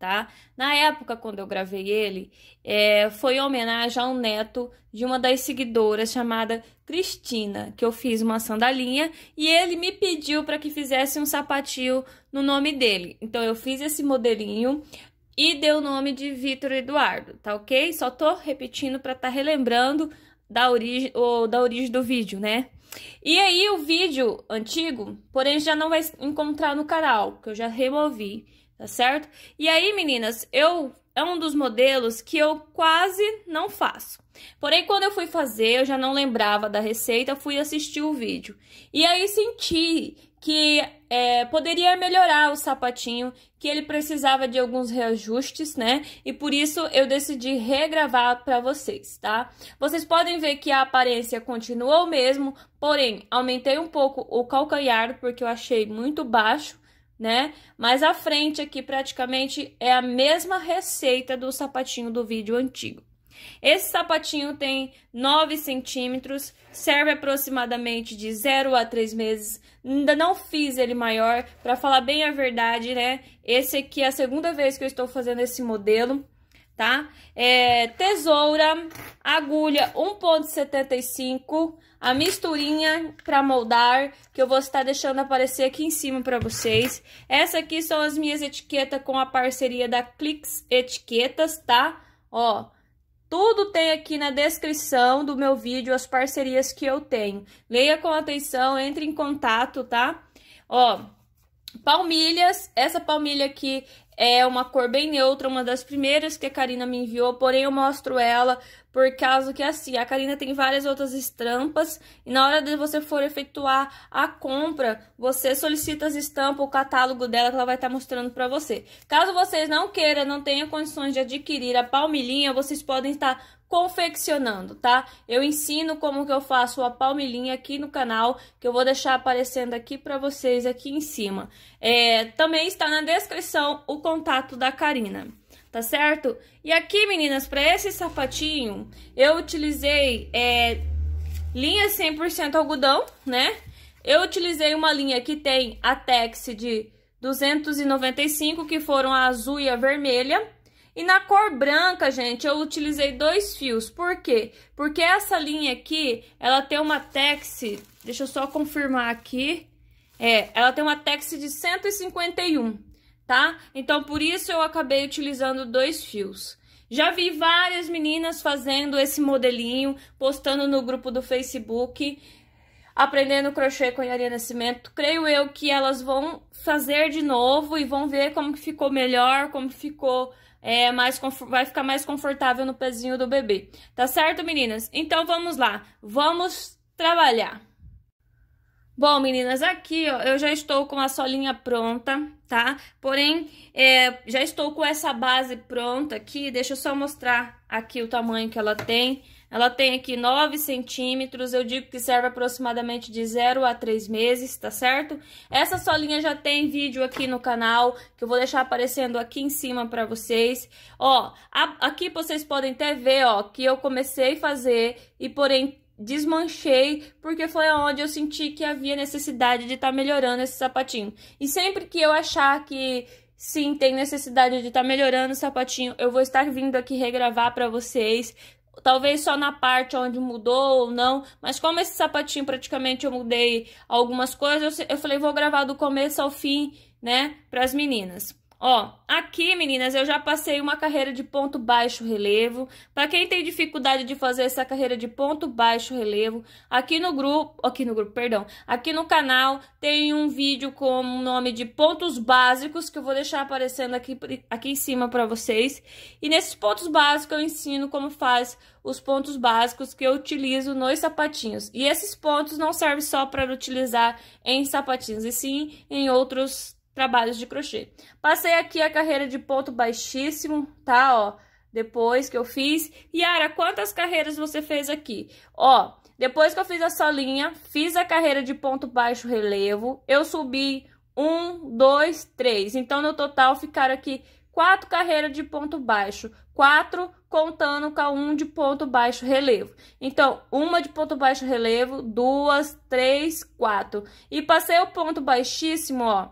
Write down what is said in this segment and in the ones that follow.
tá? Na época, quando eu gravei ele, é, foi em homenagem a um neto de uma das seguidoras chamada Cristina, que eu fiz uma sandalinha e ele me pediu para que fizesse um sapatinho no nome dele. Então, eu fiz esse modelinho e deu o nome de Vitor Eduardo, tá ok? Só tô repetindo para estar tá relembrando da origem, ou, da origem do vídeo, né? E aí, o vídeo antigo, porém, já não vai encontrar no canal, que eu já removi tá certo? E aí, meninas, eu é um dos modelos que eu quase não faço. Porém, quando eu fui fazer, eu já não lembrava da receita, fui assistir o vídeo. E aí senti que é, poderia melhorar o sapatinho, que ele precisava de alguns reajustes, né? E por isso eu decidi regravar para vocês, tá? Vocês podem ver que a aparência continuou o mesmo, porém aumentei um pouco o calcanhar porque eu achei muito baixo né? Mas a frente aqui praticamente é a mesma receita do sapatinho do vídeo antigo. Esse sapatinho tem 9 centímetros, serve aproximadamente de 0 a 3 meses. Ainda não fiz ele maior, para falar bem a verdade, né? Esse aqui é a segunda vez que eu estou fazendo esse modelo tá? É, tesoura, agulha 1.75, a misturinha para moldar, que eu vou estar deixando aparecer aqui em cima para vocês. Essa aqui são as minhas etiquetas com a parceria da Clix Etiquetas, tá? Ó, tudo tem aqui na descrição do meu vídeo as parcerias que eu tenho. Leia com atenção, entre em contato, tá? Ó, palmilhas, essa palmilha aqui é uma cor bem neutra, uma das primeiras que a Karina me enviou, porém eu mostro ela por causa que, é assim, a Karina tem várias outras estampas e na hora de você for efetuar a compra, você solicita as estampas, o catálogo dela que ela vai estar tá mostrando para você. Caso vocês não queiram, não tenham condições de adquirir a palmilhinha, vocês podem estar confeccionando, tá? Eu ensino como que eu faço a palmilhinha aqui no canal, que eu vou deixar aparecendo aqui para vocês aqui em cima. É, também está na descrição o contato da Karina, tá certo? E aqui, meninas, para esse sapatinho, eu utilizei é, linha 100% algodão, né? Eu utilizei uma linha que tem a Tex de 295, que foram a azul e a vermelha, e na cor branca, gente, eu utilizei dois fios. Por quê? Porque essa linha aqui, ela tem uma tex, deixa eu só confirmar aqui. É, ela tem uma tex de 151, tá? Então, por isso eu acabei utilizando dois fios. Já vi várias meninas fazendo esse modelinho, postando no grupo do Facebook, aprendendo crochê com Yaria Nascimento. Creio eu que elas vão fazer de novo e vão ver como que ficou melhor, como ficou é, mais vai ficar mais confortável no pezinho do bebê. Tá certo, meninas? Então vamos lá, vamos trabalhar. Bom, meninas, aqui ó, eu já estou com a solinha pronta, tá? Porém, é, já estou com essa base pronta aqui. Deixa eu só mostrar aqui o tamanho que ela tem. Ela tem aqui 9 centímetros, eu digo que serve aproximadamente de 0 a 3 meses, tá certo? Essa solinha já tem vídeo aqui no canal, que eu vou deixar aparecendo aqui em cima pra vocês. Ó, a, aqui vocês podem até ver, ó, que eu comecei a fazer e porém desmanchei, porque foi onde eu senti que havia necessidade de estar tá melhorando esse sapatinho. E sempre que eu achar que sim, tem necessidade de estar tá melhorando o sapatinho, eu vou estar vindo aqui regravar para vocês, talvez só na parte onde mudou ou não, mas como esse sapatinho praticamente eu mudei algumas coisas, eu falei, vou gravar do começo ao fim, né, para as meninas. Ó, aqui, meninas, eu já passei uma carreira de ponto baixo relevo. Para quem tem dificuldade de fazer essa carreira de ponto baixo relevo, aqui no grupo, aqui no grupo, perdão, aqui no canal tem um vídeo com o nome de pontos básicos que eu vou deixar aparecendo aqui aqui em cima para vocês. E nesses pontos básicos eu ensino como faz os pontos básicos que eu utilizo nos sapatinhos. E esses pontos não servem só para utilizar em sapatinhos, e sim em outros trabalhos de crochê. Passei aqui a carreira de ponto baixíssimo, tá, ó, depois que eu fiz. Yara, quantas carreiras você fez aqui? Ó, depois que eu fiz a solinha, fiz a carreira de ponto baixo relevo, eu subi um, dois, três. Então, no total, ficaram aqui quatro carreiras de ponto baixo, quatro contando com a um de ponto baixo relevo. Então, uma de ponto baixo relevo, duas, três, quatro. E passei o ponto baixíssimo, ó,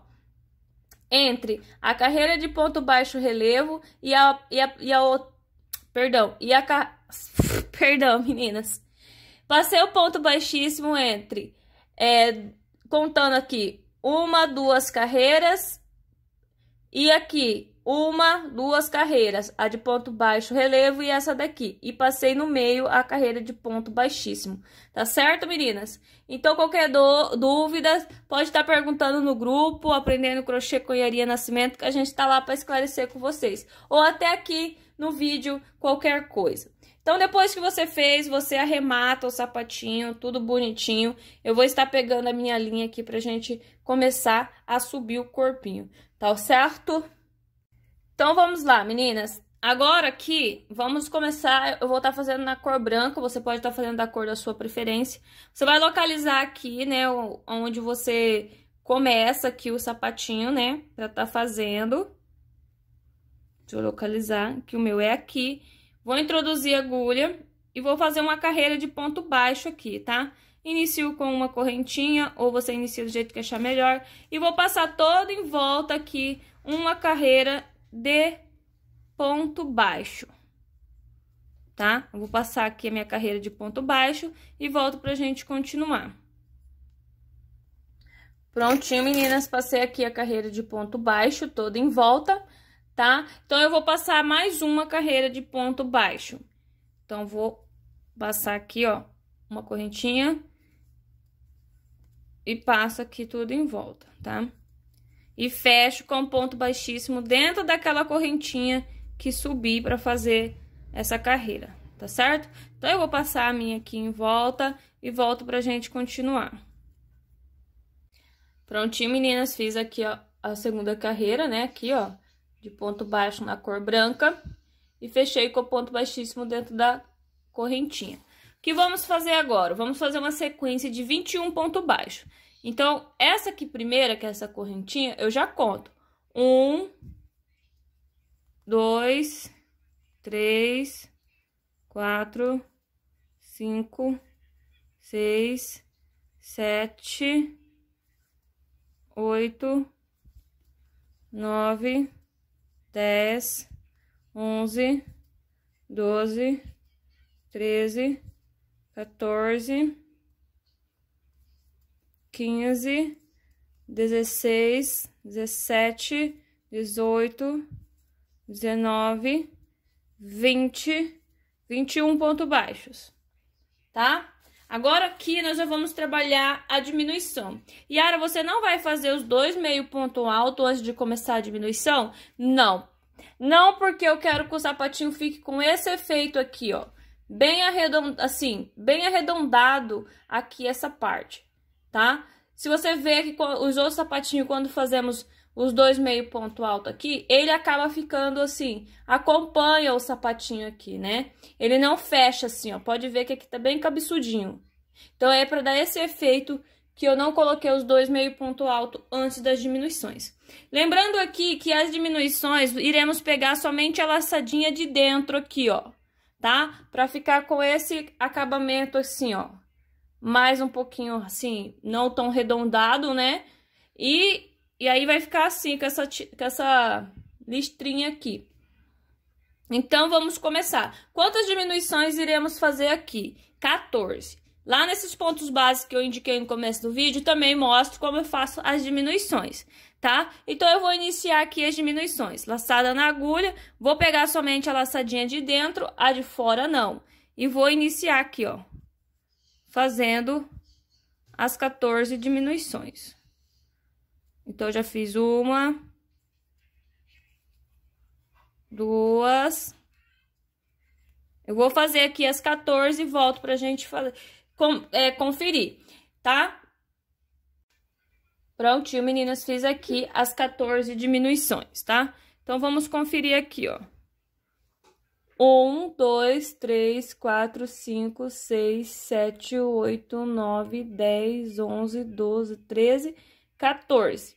entre a carreira de ponto baixo relevo e a, e a, e a perdão, e a perdão, meninas. Passei o ponto baixíssimo entre é, contando aqui uma, duas carreiras e aqui uma, duas carreiras, a de ponto baixo relevo e essa daqui. E passei no meio a carreira de ponto baixíssimo. Tá certo, meninas? Então, qualquer dúvida, pode estar perguntando no grupo, aprendendo crochê, conharia, nascimento, que a gente tá lá para esclarecer com vocês. Ou até aqui no vídeo, qualquer coisa. Então, depois que você fez, você arremata o sapatinho, tudo bonitinho. Eu vou estar pegando a minha linha aqui pra gente começar a subir o corpinho, tá certo? Então, vamos lá, meninas. Agora aqui, vamos começar, eu vou estar tá fazendo na cor branca, você pode estar tá fazendo da cor da sua preferência. Você vai localizar aqui, né, onde você começa aqui o sapatinho, né, pra estar tá fazendo. Deixa eu localizar, que o meu é aqui. Vou introduzir a agulha e vou fazer uma carreira de ponto baixo aqui, tá? Inicio com uma correntinha, ou você inicia do jeito que achar melhor. E vou passar todo em volta aqui, uma carreira de ponto baixo, tá? Eu vou passar aqui a minha carreira de ponto baixo e volto pra gente continuar. Prontinho, meninas, passei aqui a carreira de ponto baixo toda em volta, tá? Então, eu vou passar mais uma carreira de ponto baixo. Então, vou passar aqui, ó, uma correntinha e passo aqui tudo em volta, tá? Tá? e fecho com ponto baixíssimo dentro daquela correntinha que subi para fazer essa carreira, tá certo? Então, eu vou passar a minha aqui em volta e volto pra gente continuar. Prontinho, meninas, fiz aqui, ó, a segunda carreira, né, aqui, ó, de ponto baixo na cor branca e fechei com o ponto baixíssimo dentro da correntinha. O que vamos fazer agora? Vamos fazer uma sequência de 21 ponto baixo. Então, essa aqui primeira, que é essa correntinha, eu já conto. Um, dois, três, quatro, cinco, seis, sete, oito, nove, dez, onze, doze, treze, quatorze quinze, dezesseis, dezessete, dezoito, dezenove, vinte, vinte e um pontos baixos, tá? Agora aqui nós já vamos trabalhar a diminuição. Yara, você não vai fazer os dois meio ponto alto antes de começar a diminuição? Não. Não porque eu quero que o sapatinho fique com esse efeito aqui, ó. Bem arredondado, assim, bem arredondado aqui essa parte tá? Se você vê que os outros sapatinhos, quando fazemos os dois meio ponto alto aqui, ele acaba ficando assim, acompanha o sapatinho aqui, né? Ele não fecha assim, ó, pode ver que aqui tá bem cabeçudinho. Então, é para dar esse efeito que eu não coloquei os dois meio ponto alto antes das diminuições. Lembrando aqui que as diminuições, iremos pegar somente a laçadinha de dentro aqui, ó, tá? Pra ficar com esse acabamento assim, ó, mais um pouquinho assim, não tão arredondado, né? E, e aí vai ficar assim, com essa, com essa listrinha aqui. Então, vamos começar. Quantas diminuições iremos fazer aqui? 14. Lá nesses pontos básicos que eu indiquei no começo do vídeo, também mostro como eu faço as diminuições, tá? Então, eu vou iniciar aqui as diminuições. Laçada na agulha, vou pegar somente a laçadinha de dentro, a de fora não. E vou iniciar aqui, ó fazendo as 14 diminuições. Então, já fiz uma, duas. Eu vou fazer aqui as 14 e volto pra gente fazer, com, é, conferir, tá? Prontinho, meninas, fiz aqui as 14 diminuições, tá? Então, vamos conferir aqui, ó um, dois, três, quatro, cinco, seis, sete, oito, nove, dez, onze, doze, treze, 14.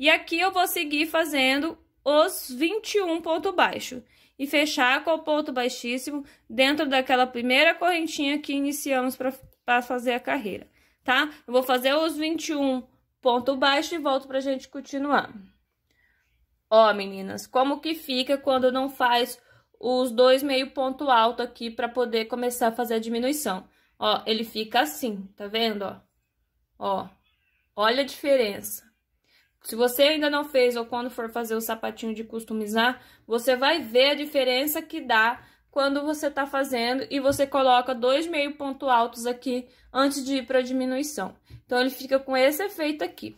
E aqui eu vou seguir fazendo os 21 ponto baixo e fechar com o ponto baixíssimo dentro daquela primeira correntinha que iniciamos para fazer a carreira, tá? Eu vou fazer os 21 ponto baixo e volto pra gente continuar. Ó, meninas, como que fica quando não faz os dois meio ponto alto aqui para poder começar a fazer a diminuição. Ó, ele fica assim, tá vendo, ó? Ó, olha a diferença. Se você ainda não fez ou quando for fazer o sapatinho de customizar, você vai ver a diferença que dá quando você tá fazendo e você coloca dois meio ponto altos aqui antes de ir para diminuição. Então, ele fica com esse efeito aqui,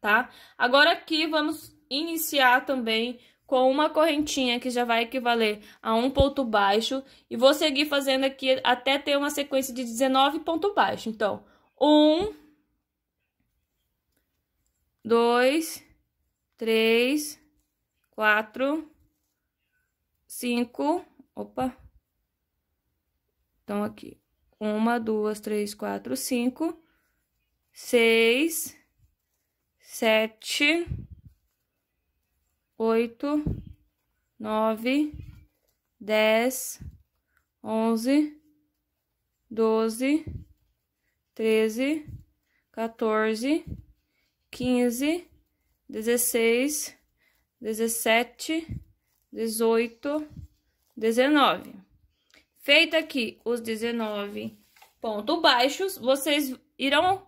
tá? Agora aqui vamos iniciar também com uma correntinha que já vai equivaler a um ponto baixo e vou seguir fazendo aqui até ter uma sequência de 19 pontos baixos. Então, um, dois, três, quatro, cinco, opa, então aqui, uma, duas, três, quatro, cinco, seis, sete, oito, nove, dez, onze, doze, treze, quatorze, quinze, dezesseis, dezessete, dezoito, dezenove. Feito aqui os dezenove pontos baixos, vocês irão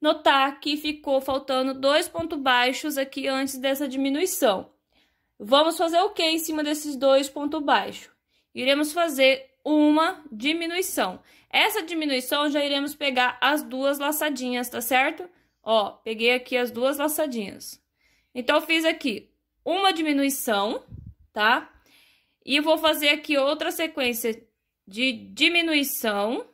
notar que ficou faltando dois pontos baixos aqui antes dessa diminuição. Vamos fazer o que em cima desses dois pontos baixos? Iremos fazer uma diminuição. Essa diminuição já iremos pegar as duas laçadinhas, tá certo? Ó, peguei aqui as duas laçadinhas. Então, fiz aqui uma diminuição, tá? E vou fazer aqui outra sequência de diminuição.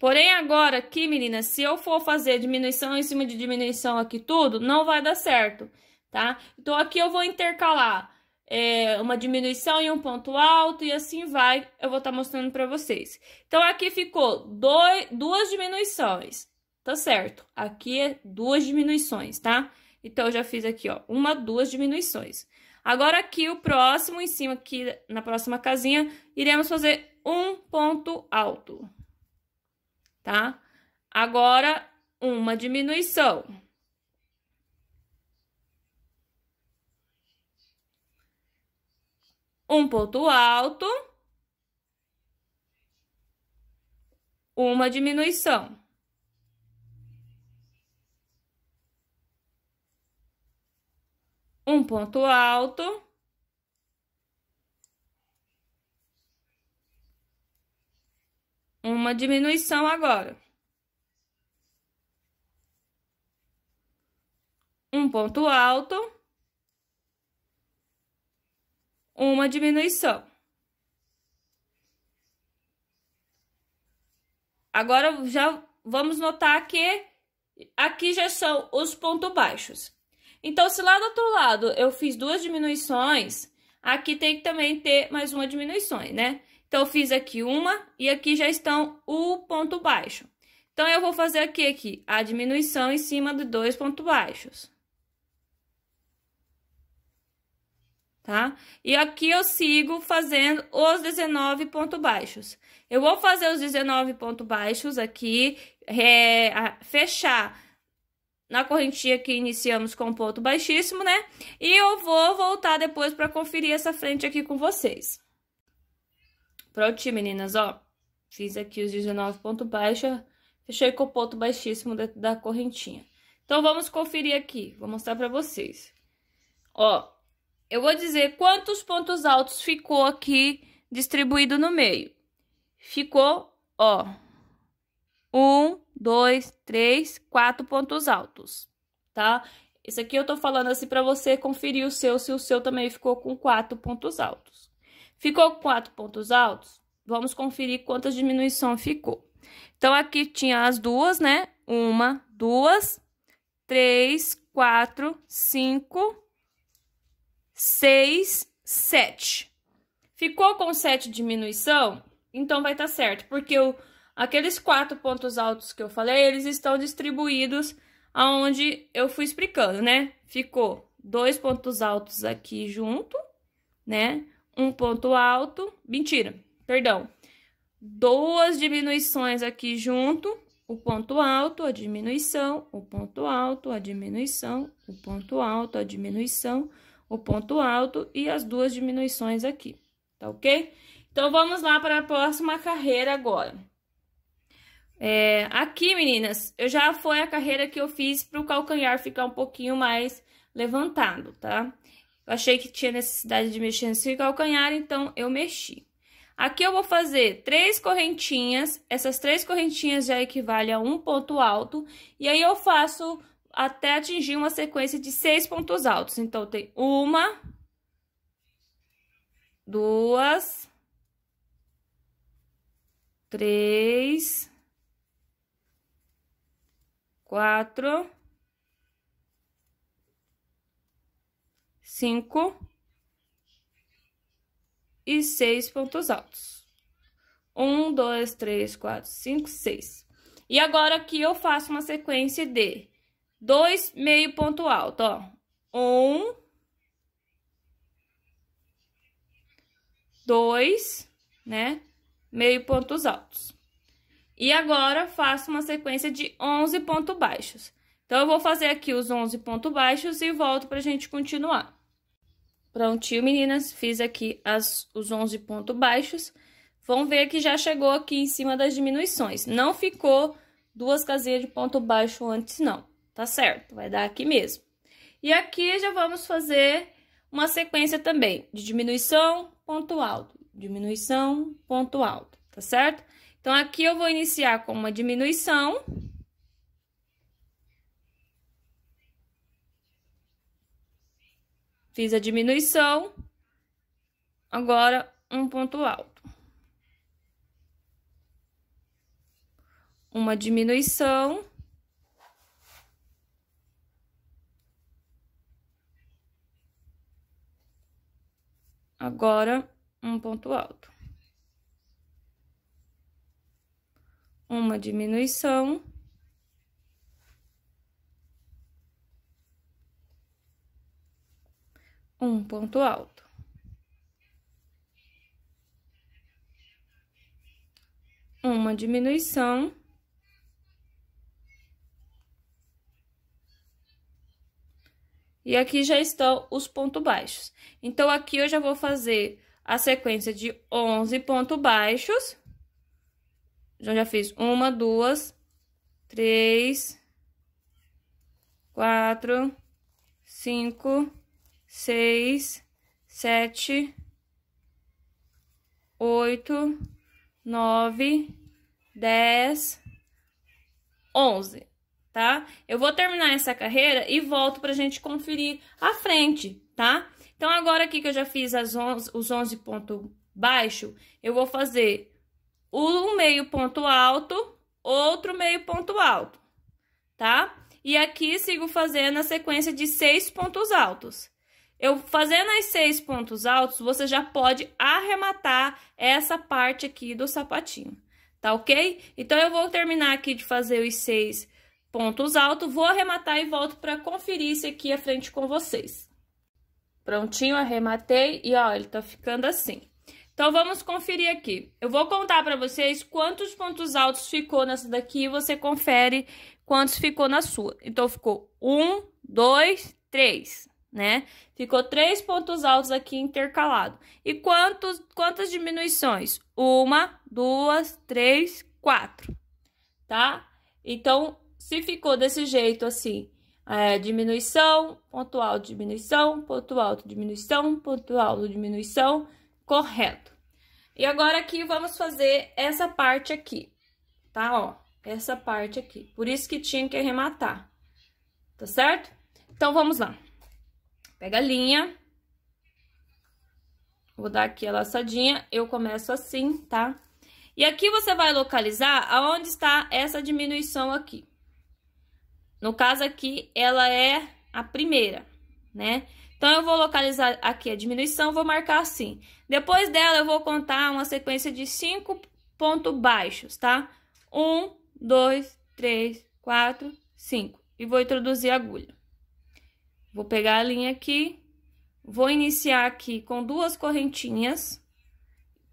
Porém, agora aqui, meninas, se eu for fazer diminuição em cima de diminuição aqui tudo, não vai dar certo tá? Então, aqui eu vou intercalar é, uma diminuição e um ponto alto, e assim vai, eu vou estar tá mostrando para vocês. Então, aqui ficou dois, duas diminuições, tá certo? Aqui é duas diminuições, tá? Então, eu já fiz aqui, ó, uma, duas diminuições. Agora, aqui o próximo, em cima aqui, na próxima casinha, iremos fazer um ponto alto, tá? Agora, uma diminuição. um ponto alto, uma diminuição. Um ponto alto, uma diminuição agora. Um ponto alto uma diminuição. Agora, já vamos notar que aqui já são os pontos baixos. Então, se lá do outro lado eu fiz duas diminuições, aqui tem que também ter mais uma diminuição, né? Então, eu fiz aqui uma e aqui já estão o ponto baixo. Então, eu vou fazer aqui, aqui a diminuição em cima de dois pontos baixos. tá? E aqui eu sigo fazendo os 19 pontos baixos. Eu vou fazer os 19 pontos baixos aqui, é, fechar na correntinha que iniciamos com ponto baixíssimo, né? E eu vou voltar depois para conferir essa frente aqui com vocês. Prontinho, meninas, ó. Fiz aqui os 19 pontos baixos, fechei com ponto baixíssimo da, da correntinha. Então, vamos conferir aqui, vou mostrar para vocês. Ó, eu vou dizer quantos pontos altos ficou aqui distribuído no meio. Ficou, ó, um, dois, três, quatro pontos altos, tá? Isso aqui eu tô falando assim para você conferir o seu, se o seu também ficou com quatro pontos altos. Ficou com quatro pontos altos? Vamos conferir quantas diminuição ficou. Então, aqui tinha as duas, né? Uma, duas, três, quatro, cinco, 6, 7. Ficou com 7 diminuição? Então vai estar tá certo, porque o, aqueles quatro pontos altos que eu falei, eles estão distribuídos aonde eu fui explicando, né? Ficou dois pontos altos aqui junto, né? Um ponto alto, mentira, perdão. Duas diminuições aqui junto, o ponto alto, a diminuição, o ponto alto, a diminuição, o ponto alto, a diminuição o ponto alto e as duas diminuições aqui, tá ok? Então, vamos lá para a próxima carreira agora. É, aqui, meninas, eu já foi a carreira que eu fiz para o calcanhar ficar um pouquinho mais levantado, tá? Eu achei que tinha necessidade de mexer nesse calcanhar, então eu mexi. Aqui eu vou fazer três correntinhas, essas três correntinhas já equivale a um ponto alto, e aí eu faço até atingir uma sequência de seis pontos altos. Então, tem uma, duas, três, quatro, cinco e seis pontos altos. Um, dois, três, quatro, cinco, seis. E agora aqui eu faço uma sequência de dois meio ponto alto, ó. Um, dois, né? Meio pontos altos. E agora, faço uma sequência de 11 pontos baixos. Então, eu vou fazer aqui os 11 pontos baixos e volto pra gente continuar. Prontinho, meninas. Fiz aqui as, os 11 pontos baixos. Vão ver que já chegou aqui em cima das diminuições. Não ficou duas casinhas de ponto baixo antes, não tá certo? Vai dar aqui mesmo. E aqui já vamos fazer uma sequência também de diminuição, ponto alto, diminuição, ponto alto, tá certo? Então, aqui eu vou iniciar com uma diminuição. Fiz a diminuição, agora um ponto alto. Uma diminuição. Agora, um ponto alto. Uma diminuição. Um ponto alto. Uma diminuição. E aqui já estão os pontos baixos. Então, aqui eu já vou fazer a sequência de 11 pontos baixos. Então, já fiz uma, duas, três, quatro, cinco, seis, sete, oito, nove, dez, onze tá? Eu vou terminar essa carreira e volto pra gente conferir a frente, tá? Então, agora aqui que eu já fiz as 11, os 11 pontos baixo, eu vou fazer um meio ponto alto, outro meio ponto alto, tá? E aqui sigo fazendo a sequência de seis pontos altos. Eu fazendo as seis pontos altos, você já pode arrematar essa parte aqui do sapatinho, tá ok? Então, eu vou terminar aqui de fazer os seis pontos altos. Vou arrematar e volto para conferir isso aqui à frente com vocês. Prontinho, arrematei e ó, ele tá ficando assim. Então, vamos conferir aqui. Eu vou contar para vocês quantos pontos altos ficou nessa daqui e você confere quantos ficou na sua. Então, ficou um, dois, três, né? Ficou três pontos altos aqui intercalado. E quantos, quantas diminuições? Uma, duas, três, quatro, tá? Então, se ficou desse jeito assim, é, diminuição, ponto alto, diminuição, ponto alto, diminuição, ponto alto, diminuição, correto. E agora aqui vamos fazer essa parte aqui, tá? Ó, essa parte aqui. Por isso que tinha que arrematar, tá certo? Então, vamos lá. Pega a linha. Vou dar aqui a laçadinha. Eu começo assim, tá? E aqui você vai localizar aonde está essa diminuição aqui. No caso aqui, ela é a primeira, né? Então, eu vou localizar aqui a diminuição, vou marcar assim. Depois dela, eu vou contar uma sequência de cinco pontos baixos, tá? Um, dois, três, quatro, cinco. E vou introduzir a agulha. Vou pegar a linha aqui, vou iniciar aqui com duas correntinhas.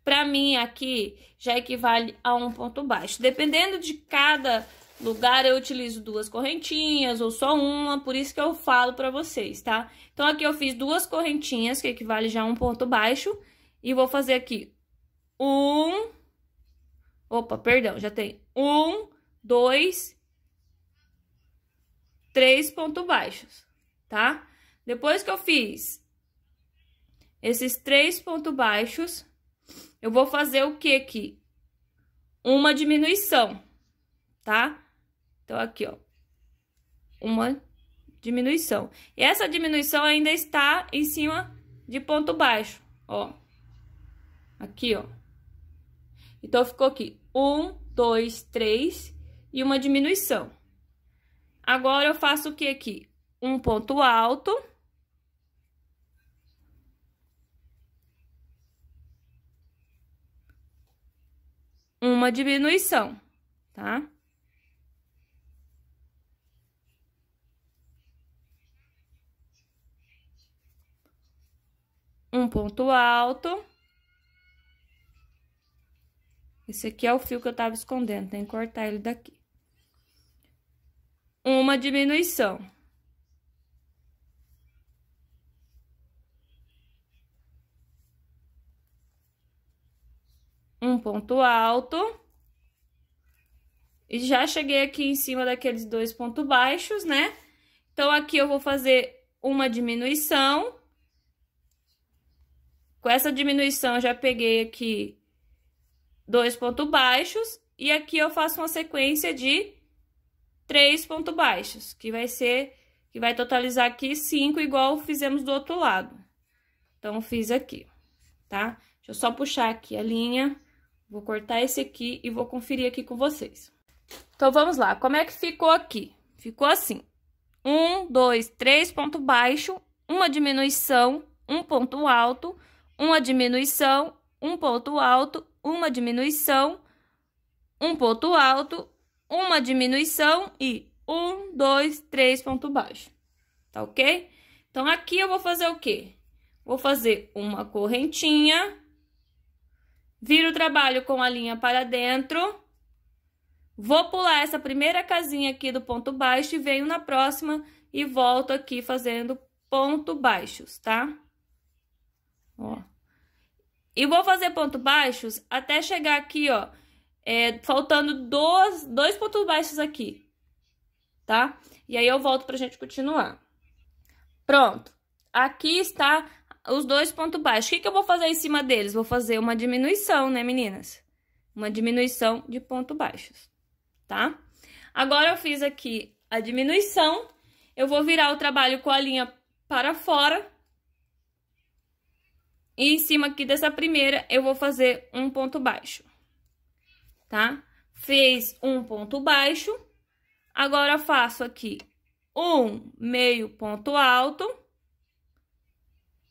Para mim, aqui, já equivale a um ponto baixo. Dependendo de cada Lugar eu utilizo duas correntinhas ou só uma, por isso que eu falo pra vocês, tá? Então, aqui eu fiz duas correntinhas, que equivale já a um ponto baixo. E vou fazer aqui um... Opa, perdão, já tem um, dois, três pontos baixos, tá? Depois que eu fiz esses três pontos baixos, eu vou fazer o que aqui? Uma diminuição, Tá? Então, aqui, ó, uma diminuição. E essa diminuição ainda está em cima de ponto baixo, ó. Aqui, ó. Então, ficou aqui um, dois, três e uma diminuição. Agora, eu faço o que aqui? Um ponto alto. Uma diminuição, tá? Tá? um ponto alto. Esse aqui é o fio que eu tava escondendo, tem que cortar ele daqui. Uma diminuição. Um ponto alto. E já cheguei aqui em cima daqueles dois pontos baixos, né? Então, aqui eu vou fazer uma diminuição com essa diminuição, eu já peguei aqui dois pontos baixos. E aqui eu faço uma sequência de três pontos baixos, que vai ser, que vai totalizar aqui cinco, igual fizemos do outro lado. Então, fiz aqui, tá? Deixa eu só puxar aqui a linha, vou cortar esse aqui e vou conferir aqui com vocês. Então, vamos lá. Como é que ficou aqui? Ficou assim. Um, dois, três ponto baixo, uma diminuição, um ponto alto uma diminuição, um ponto alto, uma diminuição, um ponto alto, uma diminuição e um, dois, três ponto baixo. Tá ok? Então, aqui eu vou fazer o quê? Vou fazer uma correntinha, viro o trabalho com a linha para dentro, vou pular essa primeira casinha aqui do ponto baixo e venho na próxima e volto aqui fazendo ponto baixos, tá? Ó. É. E vou fazer pontos baixos até chegar aqui, ó. É, faltando dois, dois pontos baixos aqui, tá? E aí eu volto pra gente continuar. Pronto. Aqui está os dois pontos baixos. O que, que eu vou fazer em cima deles? Vou fazer uma diminuição, né, meninas? Uma diminuição de pontos baixos, tá? Agora eu fiz aqui a diminuição. Eu vou virar o trabalho com a linha para fora e em cima aqui dessa primeira, eu vou fazer um ponto baixo, tá? Fez um ponto baixo. Agora, faço aqui um meio ponto alto.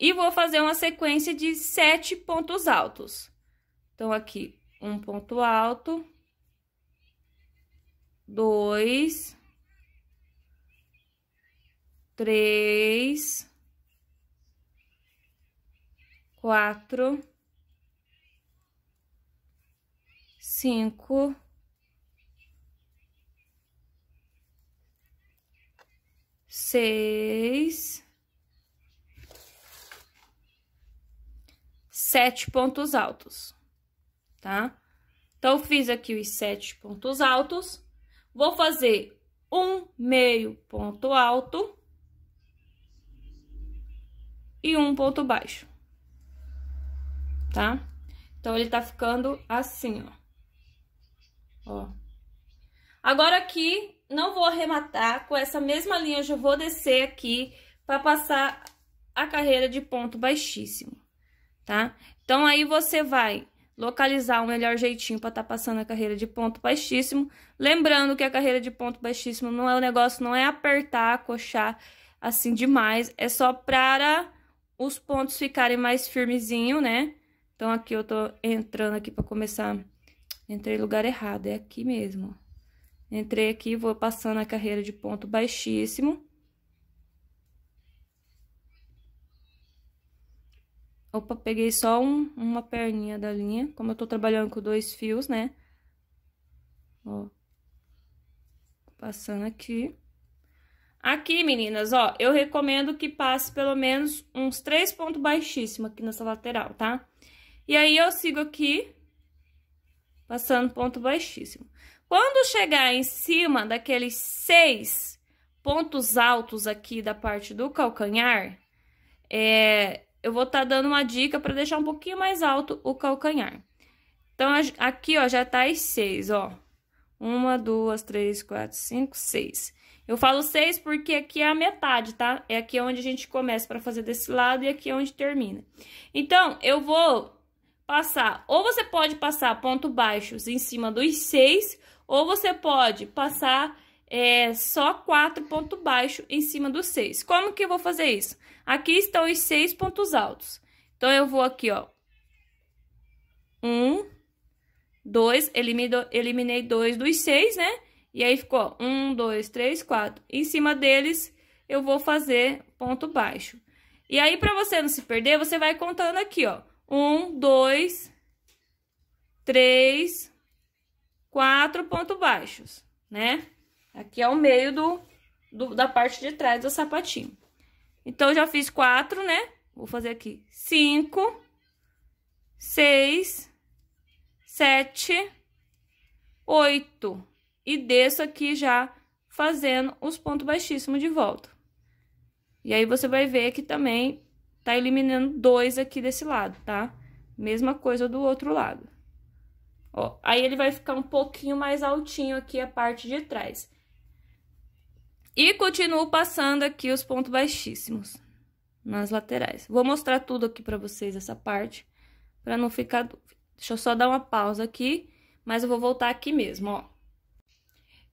E vou fazer uma sequência de sete pontos altos. Então, aqui, um ponto alto. Dois. Três quatro, cinco, seis, sete pontos altos, tá? Então, fiz aqui os sete pontos altos, vou fazer um meio ponto alto e um ponto baixo tá? Então, ele tá ficando assim, ó. Ó. Agora aqui, não vou arrematar, com essa mesma linha eu já vou descer aqui pra passar a carreira de ponto baixíssimo, tá? Então, aí você vai localizar o melhor jeitinho para estar tá passando a carreira de ponto baixíssimo. Lembrando que a carreira de ponto baixíssimo não é o negócio, não é apertar, coxar assim demais, é só para os pontos ficarem mais firmezinho, né? Então, aqui eu tô entrando aqui pra começar. Entrei no lugar errado, é aqui mesmo. Entrei aqui, vou passando a carreira de ponto baixíssimo. Opa, peguei só um, uma perninha da linha. Como eu tô trabalhando com dois fios, né? Ó. Passando aqui. Aqui, meninas, ó, eu recomendo que passe pelo menos uns três pontos baixíssimos aqui nessa lateral, tá? E aí, eu sigo aqui, passando ponto baixíssimo. Quando chegar em cima daqueles seis pontos altos aqui da parte do calcanhar, é, eu vou estar tá dando uma dica para deixar um pouquinho mais alto o calcanhar. Então, aqui, ó, já tá as seis, ó. Uma, duas, três, quatro, cinco, seis. Eu falo seis porque aqui é a metade, tá? É aqui onde a gente começa para fazer desse lado e aqui é onde termina. Então, eu vou passar, ou você pode passar pontos baixos em cima dos seis, ou você pode passar é, só quatro pontos baixos em cima dos seis. Como que eu vou fazer isso? Aqui estão os seis pontos altos. Então, eu vou aqui, ó. Um, dois, elimino, eliminei dois dos seis, né? E aí, ficou um, dois, três, quatro. Em cima deles, eu vou fazer ponto baixo. E aí, para você não se perder, você vai contando aqui, ó. Um, dois, três, quatro pontos baixos, né? Aqui é o meio do, do, da parte de trás do sapatinho. Então, já fiz quatro, né? Vou fazer aqui cinco, seis, sete, oito. E desço aqui já fazendo os pontos baixíssimos de volta. E aí, você vai ver que também tá eliminando dois aqui desse lado, tá? Mesma coisa do outro lado. Ó, aí ele vai ficar um pouquinho mais altinho aqui a parte de trás. E continuo passando aqui os pontos baixíssimos nas laterais. Vou mostrar tudo aqui pra vocês essa parte, pra não ficar dúvida. Deixa eu só dar uma pausa aqui, mas eu vou voltar aqui mesmo, ó.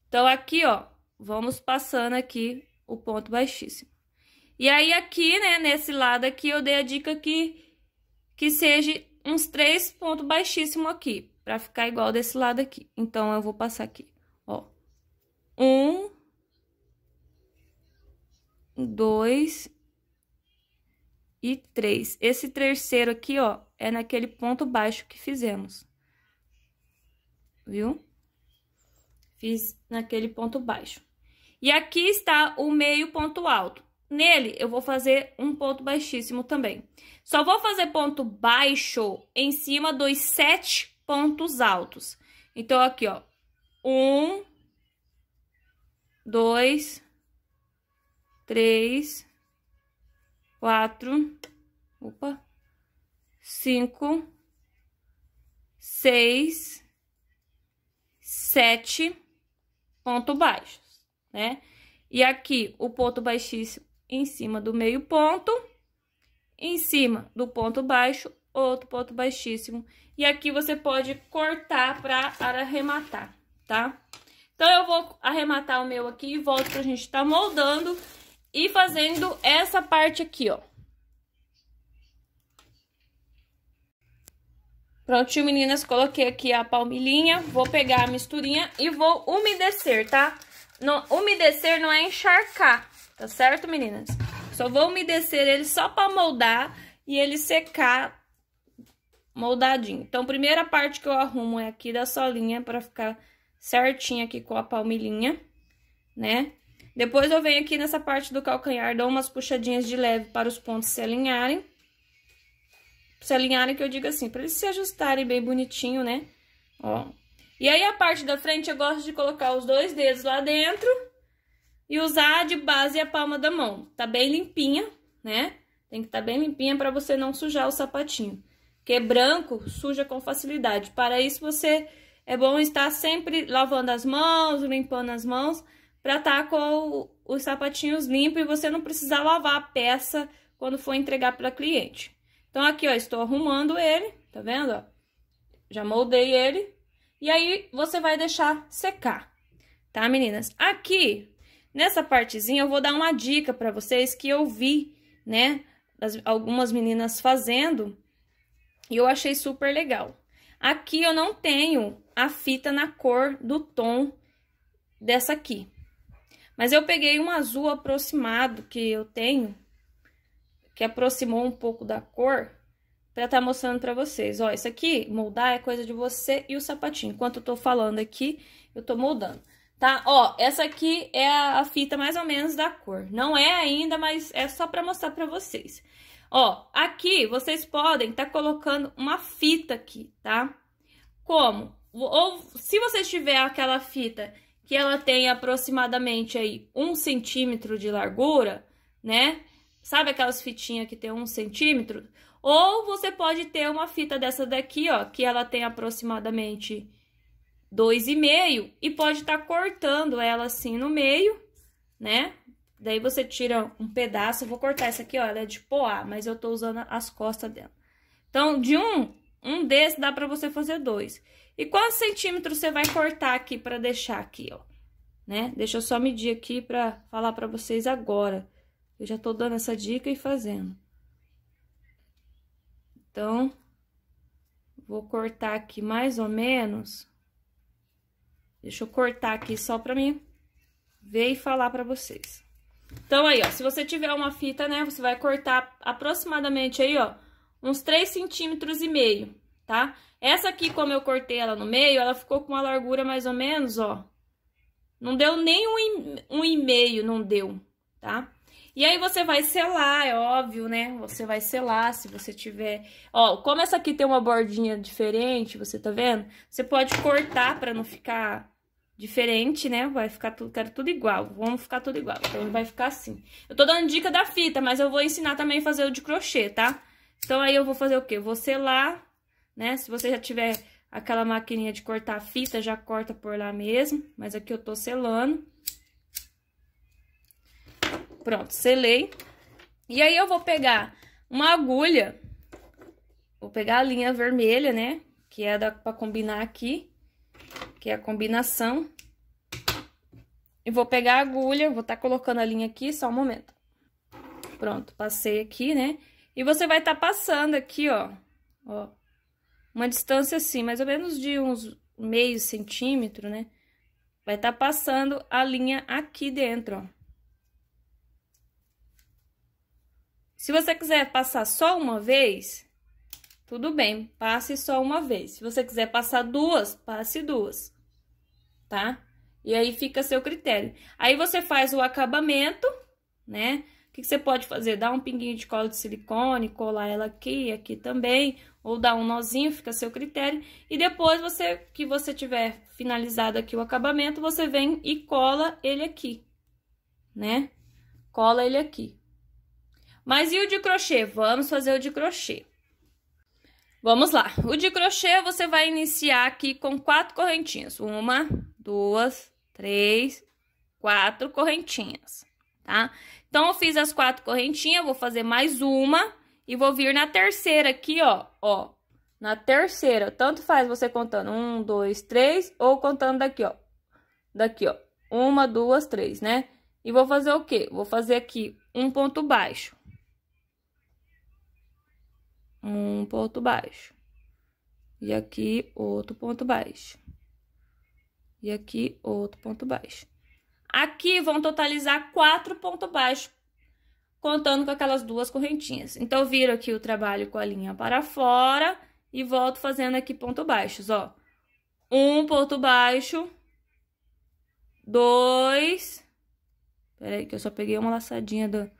Então, aqui, ó, vamos passando aqui o ponto baixíssimo. E aí aqui, né, nesse lado aqui, eu dei a dica que, que seja uns três pontos baixíssimos aqui, pra ficar igual desse lado aqui. Então, eu vou passar aqui, ó. Um, dois e três. Esse terceiro aqui, ó, é naquele ponto baixo que fizemos. Viu? Fiz naquele ponto baixo. E aqui está o meio ponto alto. Nele, eu vou fazer um ponto baixíssimo também. Só vou fazer ponto baixo em cima dos sete pontos altos. Então, aqui, ó. Um, dois, três, quatro, opa, cinco, seis, sete pontos baixos, né? E aqui, o ponto baixíssimo, em cima do meio ponto, em cima do ponto baixo, outro ponto baixíssimo. E aqui você pode cortar para arrematar, tá? Então, eu vou arrematar o meu aqui e volto pra gente tá moldando e fazendo essa parte aqui, ó. Prontinho, meninas, coloquei aqui a palmilhinha, vou pegar a misturinha e vou umedecer, tá? No, umedecer não é encharcar, Tá certo, meninas? Só vou umedecer ele só pra moldar e ele secar moldadinho. Então, primeira parte que eu arrumo é aqui da solinha pra ficar certinho aqui com a palmilhinha, né? Depois eu venho aqui nessa parte do calcanhar, dou umas puxadinhas de leve para os pontos se alinharem. Se alinharem que eu digo assim, para eles se ajustarem bem bonitinho, né? Ó. E aí, a parte da frente, eu gosto de colocar os dois dedos lá dentro e usar de base a palma da mão. Tá bem limpinha, né? Tem que estar tá bem limpinha para você não sujar o sapatinho. Porque branco suja com facilidade. Para isso, você é bom estar sempre lavando as mãos, limpando as mãos, para estar tá com os sapatinhos limpos e você não precisar lavar a peça quando for entregar para cliente. Então, aqui, ó, estou arrumando ele, tá vendo? Ó? Já moldei ele. E aí, você vai deixar secar, tá, meninas? Aqui, Nessa partezinha eu vou dar uma dica para vocês que eu vi, né, algumas meninas fazendo e eu achei super legal. Aqui eu não tenho a fita na cor do tom dessa aqui. Mas eu peguei um azul aproximado que eu tenho, que aproximou um pouco da cor, para estar tá mostrando para vocês. Ó, isso aqui, moldar é coisa de você e o sapatinho. Enquanto eu tô falando aqui, eu tô moldando tá? Ó, essa aqui é a, fita mais ou menos da cor. Não é ainda, mas é só para mostrar para vocês. Ó, aqui vocês podem tá colocando uma fita aqui, tá? Como? Ou se você tiver aquela fita que ela tem aproximadamente aí um centímetro de largura, né? Sabe aquelas fitinhas que tem um centímetro? Ou você pode ter uma fita dessa daqui, ó, que ela tem aproximadamente 2,5 e pode estar tá cortando ela assim no meio, né? Daí você tira um pedaço, eu vou cortar essa aqui, ó, ela é de poá, mas eu tô usando as costas dela. Então, de um, um desse dá pra você fazer dois. E quantos centímetros você vai cortar aqui pra deixar aqui, ó, né? Deixa eu só medir aqui pra falar pra vocês agora. Eu já tô dando essa dica e fazendo. Então, vou cortar aqui mais ou menos Deixa eu cortar aqui só pra mim ver e falar pra vocês. Então, aí, ó, se você tiver uma fita, né, você vai cortar aproximadamente aí, ó, uns 3 centímetros e meio, tá? Essa aqui, como eu cortei ela no meio, ela ficou com uma largura mais ou menos, ó, não deu nem um, um e meio, não deu, tá? E aí você vai selar, é óbvio, né? Você vai selar se você tiver... Ó, como essa aqui tem uma bordinha diferente, você tá vendo? Você pode cortar pra não ficar diferente, né? Vai ficar tudo, quero tudo igual. Vamos ficar tudo igual. Então vai ficar assim. Eu tô dando dica da fita, mas eu vou ensinar também a fazer o de crochê, tá? Então aí eu vou fazer o quê? vou selar, né? Se você já tiver aquela maquininha de cortar fita, já corta por lá mesmo. Mas aqui eu tô selando. Pronto, selei. E aí eu vou pegar uma agulha. Vou pegar a linha vermelha, né? Que é da, pra combinar aqui aqui é a combinação. E vou pegar a agulha, vou estar tá colocando a linha aqui, só um momento. Pronto, passei aqui, né? E você vai estar tá passando aqui, ó, ó, uma distância assim, mais ou menos de uns meio centímetro, né? Vai estar tá passando a linha aqui dentro, ó. Se você quiser passar só uma vez, tudo bem, passe só uma vez. Se você quiser passar duas, passe duas, tá? E aí fica a seu critério. Aí você faz o acabamento, né? O que, você pode fazer? Dar um pinguinho de cola de silicone, colar ela aqui, aqui também, ou dar um nozinho, fica a seu critério. E depois você que você tiver finalizado aqui o acabamento, você vem e cola ele aqui, né? Cola ele aqui. Mas e o de crochê? Vamos fazer o de crochê. Vamos lá. O de crochê você vai iniciar aqui com quatro correntinhas. Uma, duas, três, quatro correntinhas, tá? Então, eu fiz as quatro correntinhas, vou fazer mais uma e vou vir na terceira aqui, ó, ó. Na terceira, tanto faz você contando um, dois, três, ou contando daqui, ó. Daqui, ó. Uma, duas, três, né? E vou fazer o quê? Vou fazer aqui um ponto baixo um ponto baixo. E aqui outro ponto baixo. E aqui outro ponto baixo. Aqui vão totalizar quatro pontos baixos, contando com aquelas duas correntinhas. Então, eu viro aqui o trabalho com a linha para fora e volto fazendo aqui ponto baixos, ó. Um ponto baixo, dois... Peraí que eu só peguei uma laçadinha do...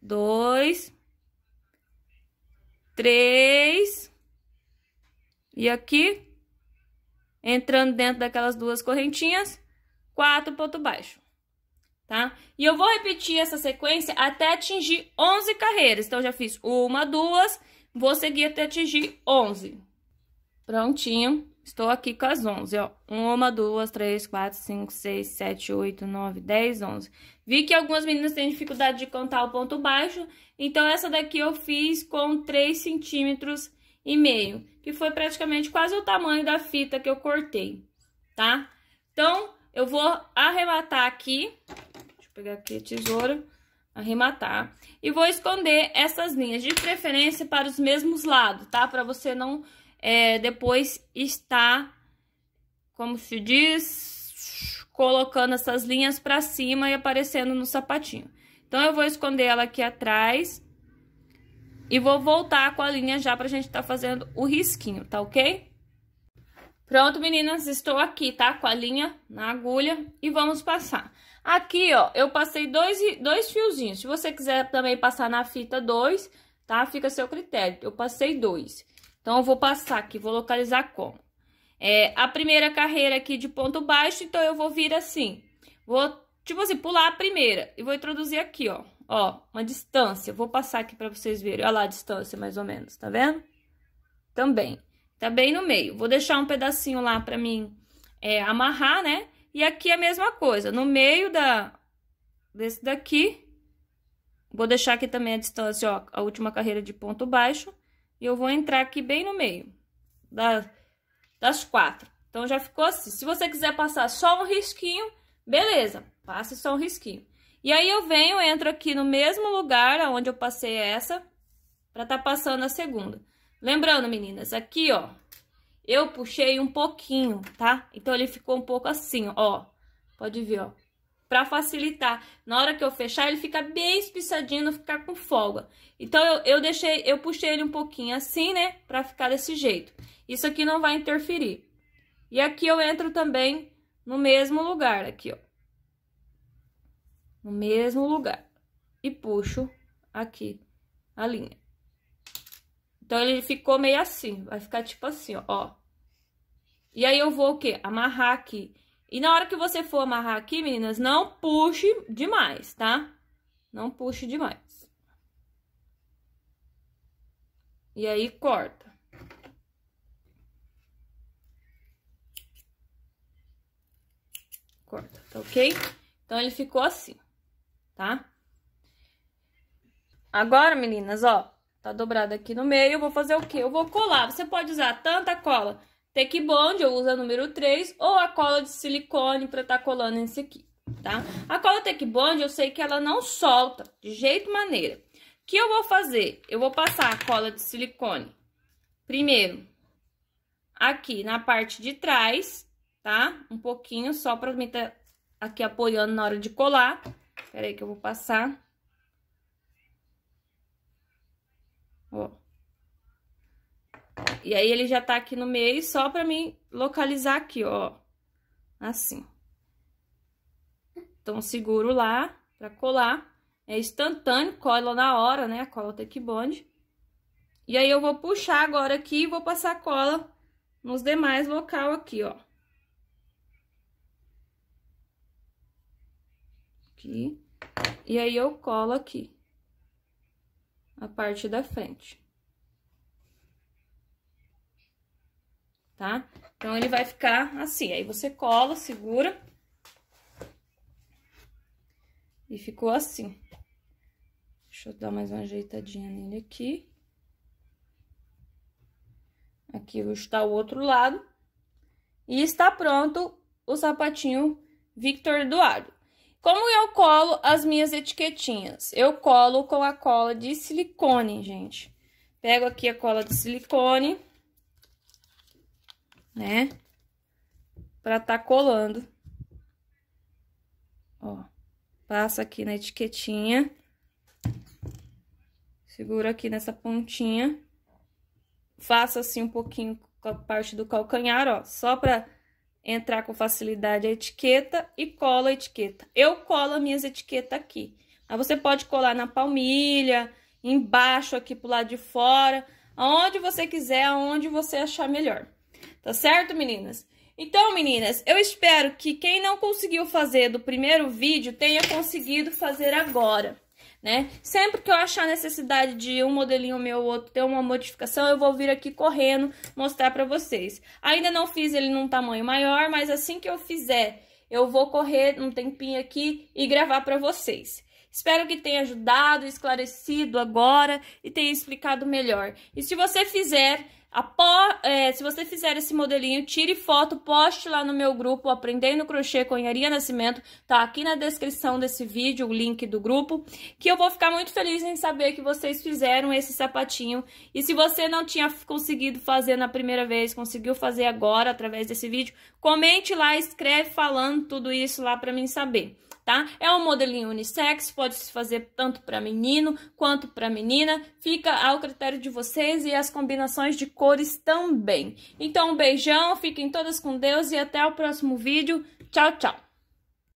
Dois, três. E aqui, entrando dentro daquelas duas correntinhas, quatro ponto baixo, tá? E eu vou repetir essa sequência até atingir 11 carreiras. Então, já fiz uma, duas, vou seguir até atingir 11. Prontinho. Estou aqui com as 11, ó. Uma, duas, três, quatro, cinco, seis, sete, oito, nove, dez, onze. Vi que algumas meninas têm dificuldade de contar o ponto baixo, então essa daqui eu fiz com 3 centímetros e meio, que foi praticamente quase o tamanho da fita que eu cortei, tá? Então, eu vou arrematar aqui, deixa eu pegar aqui a tesoura, arrematar, e vou esconder essas linhas, de preferência para os mesmos lados, tá? Para você não é, depois está, como se diz, colocando essas linhas para cima e aparecendo no sapatinho. Então, eu vou esconder ela aqui atrás e vou voltar com a linha já pra gente tá fazendo o risquinho, tá ok? Pronto, meninas, estou aqui, tá? Com a linha na agulha e vamos passar. Aqui, ó, eu passei dois, dois fiozinhos. Se você quiser também passar na fita dois, tá? Fica a seu critério. Eu passei dois. Então, eu vou passar aqui, vou localizar como. É, a primeira carreira aqui de ponto baixo, então eu vou vir assim. Vou, tipo assim, pular a primeira e vou introduzir aqui, ó. Ó, uma distância. Vou passar aqui pra vocês verem. Olha lá a distância, mais ou menos, tá vendo? Também. Tá bem no meio. Vou deixar um pedacinho lá pra mim é, amarrar, né? E aqui a mesma coisa. No meio da, desse daqui, vou deixar aqui também a distância, ó, a última carreira de ponto baixo. E eu vou entrar aqui bem no meio da, das quatro. Então, já ficou assim. Se você quiser passar só um risquinho, beleza. Passe só um risquinho. E aí, eu venho, entro aqui no mesmo lugar onde eu passei essa, pra tá passando a segunda. Lembrando, meninas, aqui, ó, eu puxei um pouquinho, tá? Então, ele ficou um pouco assim, ó. Pode ver, ó para facilitar. Na hora que eu fechar, ele fica bem espiçadinho, não ficar com folga. Então, eu, eu deixei, eu puxei ele um pouquinho assim, né? Pra ficar desse jeito. Isso aqui não vai interferir. E aqui eu entro também no mesmo lugar, aqui, ó. No mesmo lugar. E puxo aqui a linha. Então, ele ficou meio assim, vai ficar tipo assim, ó. E aí, eu vou o quê? Amarrar aqui. E na hora que você for amarrar aqui, meninas, não puxe demais, tá? Não puxe demais. E aí, corta. Corta, tá ok? Então, ele ficou assim, tá? Agora, meninas, ó, tá dobrado aqui no meio, eu vou fazer o quê? Eu vou colar. Você pode usar tanta cola bond, eu uso a número 3, ou a cola de silicone para estar tá colando esse aqui, tá? A cola bond, eu sei que ela não solta de jeito maneira. O que eu vou fazer? Eu vou passar a cola de silicone primeiro aqui na parte de trás, tá? Um pouquinho só para mim estar tá aqui apoiando na hora de colar. Peraí que eu vou passar. Ó. E aí, ele já tá aqui no meio só pra mim localizar aqui, ó. Assim. Então, seguro lá pra colar. É instantâneo, cola na hora, né? Cola take bond. E aí, eu vou puxar agora aqui e vou passar cola nos demais local aqui, ó. Aqui. E aí, eu colo aqui. A parte da frente. tá? Então, ele vai ficar assim. Aí, você cola, segura. E ficou assim. Deixa eu dar mais uma ajeitadinha nele aqui. Aqui está o outro lado. E está pronto o sapatinho Victor Eduardo. Como eu colo as minhas etiquetinhas? Eu colo com a cola de silicone, gente. Pego aqui a cola de silicone né? Pra tá colando. Ó, passa aqui na etiquetinha. Segura aqui nessa pontinha. Faça assim um pouquinho com a parte do calcanhar, ó, só pra entrar com facilidade a etiqueta e cola a etiqueta. Eu colo as minhas etiquetas aqui. Mas você pode colar na palmilha, embaixo aqui pro lado de fora, aonde você quiser, aonde você achar melhor. Tá certo, meninas? Então, meninas, eu espero que quem não conseguiu fazer do primeiro vídeo tenha conseguido fazer agora, né? Sempre que eu achar necessidade de um modelinho meu ou outro ter uma modificação, eu vou vir aqui correndo mostrar pra vocês. Ainda não fiz ele num tamanho maior, mas assim que eu fizer, eu vou correr um tempinho aqui e gravar pra vocês. Espero que tenha ajudado, esclarecido agora e tenha explicado melhor. E se você fizer Após, é, se você fizer esse modelinho, tire foto, poste lá no meu grupo Aprendendo Crochê com Nascimento. Tá aqui na descrição desse vídeo o link do grupo. Que eu vou ficar muito feliz em saber que vocês fizeram esse sapatinho. E se você não tinha conseguido fazer na primeira vez, conseguiu fazer agora através desse vídeo, comente lá, escreve falando tudo isso lá pra mim saber tá? É um modelinho unissex, pode se fazer tanto para menino quanto para menina, fica ao critério de vocês e as combinações de cores também. Então, um beijão, fiquem todas com Deus e até o próximo vídeo. Tchau, tchau!